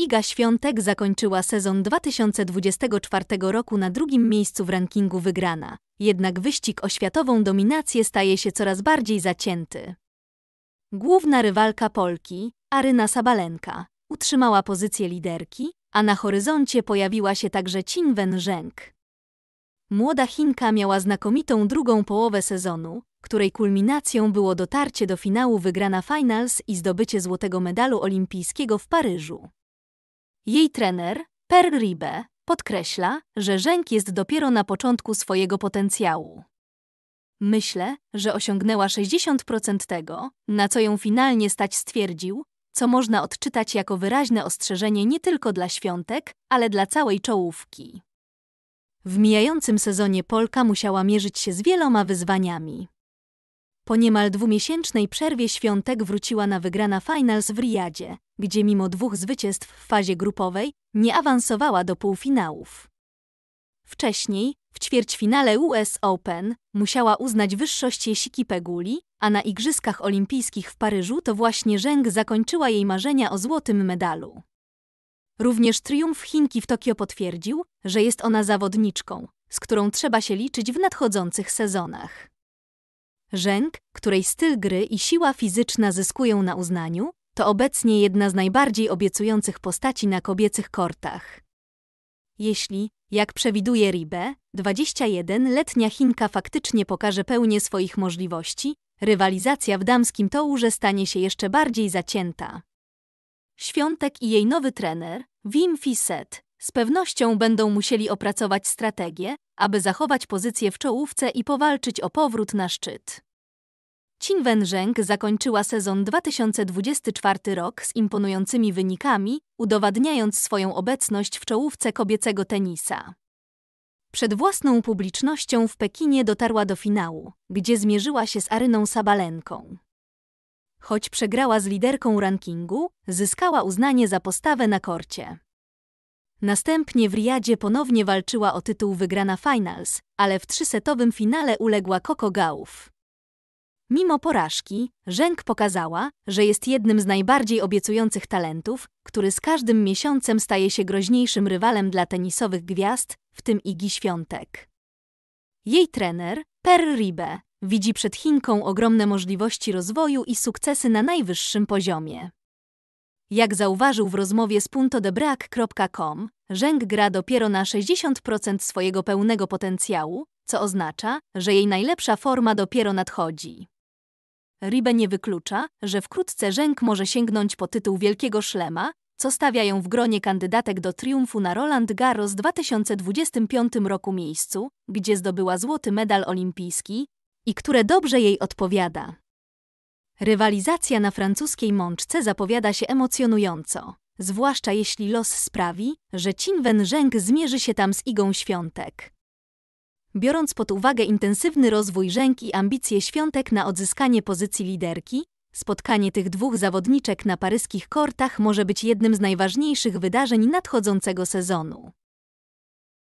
Iga Świątek zakończyła sezon 2024 roku na drugim miejscu w rankingu wygrana, jednak wyścig o światową dominację staje się coraz bardziej zacięty. Główna rywalka Polki, Aryna Sabalenka, utrzymała pozycję liderki, a na horyzoncie pojawiła się także Qinwen zheng Młoda Chinka miała znakomitą drugą połowę sezonu, której kulminacją było dotarcie do finału wygrana finals i zdobycie złotego medalu olimpijskiego w Paryżu. Jej trener, Per Ribe, podkreśla, że Żenk jest dopiero na początku swojego potencjału. Myślę, że osiągnęła 60% tego, na co ją finalnie stać stwierdził, co można odczytać jako wyraźne ostrzeżenie nie tylko dla świątek, ale dla całej czołówki. W mijającym sezonie Polka musiała mierzyć się z wieloma wyzwaniami. Po niemal dwumiesięcznej przerwie świątek wróciła na wygrana finals w Riyadzie, gdzie mimo dwóch zwycięstw w fazie grupowej nie awansowała do półfinałów. Wcześniej, w ćwierćfinale US Open, musiała uznać wyższość Jesiki Peguli, a na Igrzyskach Olimpijskich w Paryżu to właśnie Rzęg zakończyła jej marzenia o złotym medalu. Również triumf Chinki w Tokio potwierdził, że jest ona zawodniczką, z którą trzeba się liczyć w nadchodzących sezonach. Żenk, której styl gry i siła fizyczna zyskują na uznaniu, to obecnie jedna z najbardziej obiecujących postaci na kobiecych kortach. Jeśli, jak przewiduje Ribe, 21-letnia Chinka faktycznie pokaże pełnię swoich możliwości, rywalizacja w damskim tołurze stanie się jeszcze bardziej zacięta. Świątek i jej nowy trener, Wim Fiset, z pewnością będą musieli opracować strategię, aby zachować pozycję w czołówce i powalczyć o powrót na szczyt. Qin Wenzheng zakończyła sezon 2024 rok z imponującymi wynikami, udowadniając swoją obecność w czołówce kobiecego tenisa. Przed własną publicznością w Pekinie dotarła do finału, gdzie zmierzyła się z Aryną Sabalenką. Choć przegrała z liderką rankingu, zyskała uznanie za postawę na korcie. Następnie w Riyadzie ponownie walczyła o tytuł wygrana finals, ale w trzysetowym finale uległa Coco Gauff. Mimo porażki, Rzęk pokazała, że jest jednym z najbardziej obiecujących talentów, który z każdym miesiącem staje się groźniejszym rywalem dla tenisowych gwiazd, w tym Igi Świątek. Jej trener, Per Ribe, widzi przed Chinką ogromne możliwości rozwoju i sukcesy na najwyższym poziomie. Jak zauważył w rozmowie z punto.debrak.com, Żeng gra dopiero na 60% swojego pełnego potencjału, co oznacza, że jej najlepsza forma dopiero nadchodzi. Ribe nie wyklucza, że wkrótce Żeng może sięgnąć po tytuł Wielkiego Szlema, co stawia ją w gronie kandydatek do triumfu na Roland Garros 2025 roku miejscu, gdzie zdobyła złoty medal olimpijski i które dobrze jej odpowiada. Rywalizacja na francuskiej mączce zapowiada się emocjonująco, zwłaszcza jeśli los sprawi, że Chin Wenżeng zmierzy się tam z igą świątek. Biorąc pod uwagę intensywny rozwój Rzęk i ambicje świątek na odzyskanie pozycji liderki, spotkanie tych dwóch zawodniczek na paryskich kortach może być jednym z najważniejszych wydarzeń nadchodzącego sezonu.